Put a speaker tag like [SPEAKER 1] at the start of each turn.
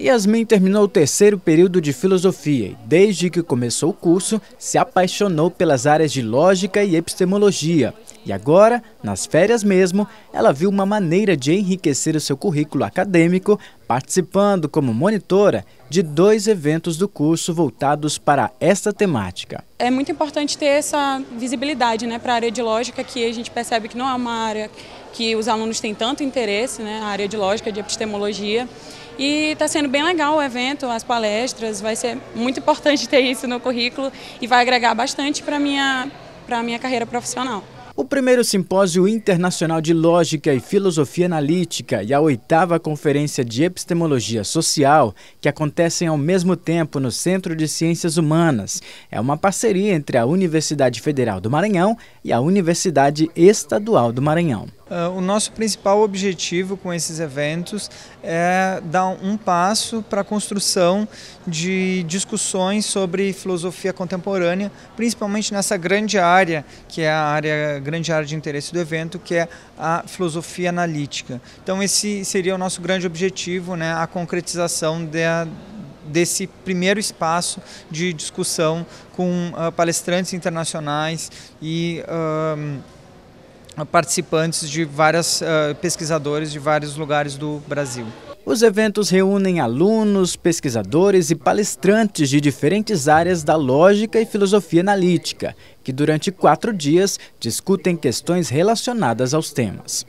[SPEAKER 1] Yasmin terminou o terceiro período de filosofia e, desde que começou o curso, se apaixonou pelas áreas de lógica e epistemologia. E agora, nas férias mesmo, ela viu uma maneira de enriquecer o seu currículo acadêmico, participando como monitora de dois eventos do curso voltados para esta temática.
[SPEAKER 2] É muito importante ter essa visibilidade né, para a área de lógica, que a gente percebe que não é uma área que os alunos têm tanto interesse, né, a área de lógica, de epistemologia. E está sendo bem legal o evento, as palestras, vai ser muito importante ter isso no currículo e vai agregar bastante para a minha, minha carreira profissional.
[SPEAKER 1] O primeiro Simpósio Internacional de Lógica e Filosofia Analítica e a oitava Conferência de Epistemologia Social, que acontecem ao mesmo tempo no Centro de Ciências Humanas, é uma parceria entre a Universidade Federal do Maranhão e a Universidade Estadual do Maranhão.
[SPEAKER 3] Ah, o nosso principal objetivo com esses eventos é dar um passo para a construção de discussões sobre filosofia contemporânea, principalmente nessa grande área, que é a área, grande área de interesse do evento, que é a filosofia analítica. Então esse seria o nosso grande objetivo, né, a concretização da, desse primeiro espaço de discussão com uh, palestrantes internacionais e... Uh, participantes de vários uh, ah, pesquisadores de vários lugares do Brasil.
[SPEAKER 1] Os eventos reúnem alunos, pesquisadores e palestrantes de diferentes áreas da lógica e filosofia analítica, que durante quatro dias discutem questões relacionadas aos temas.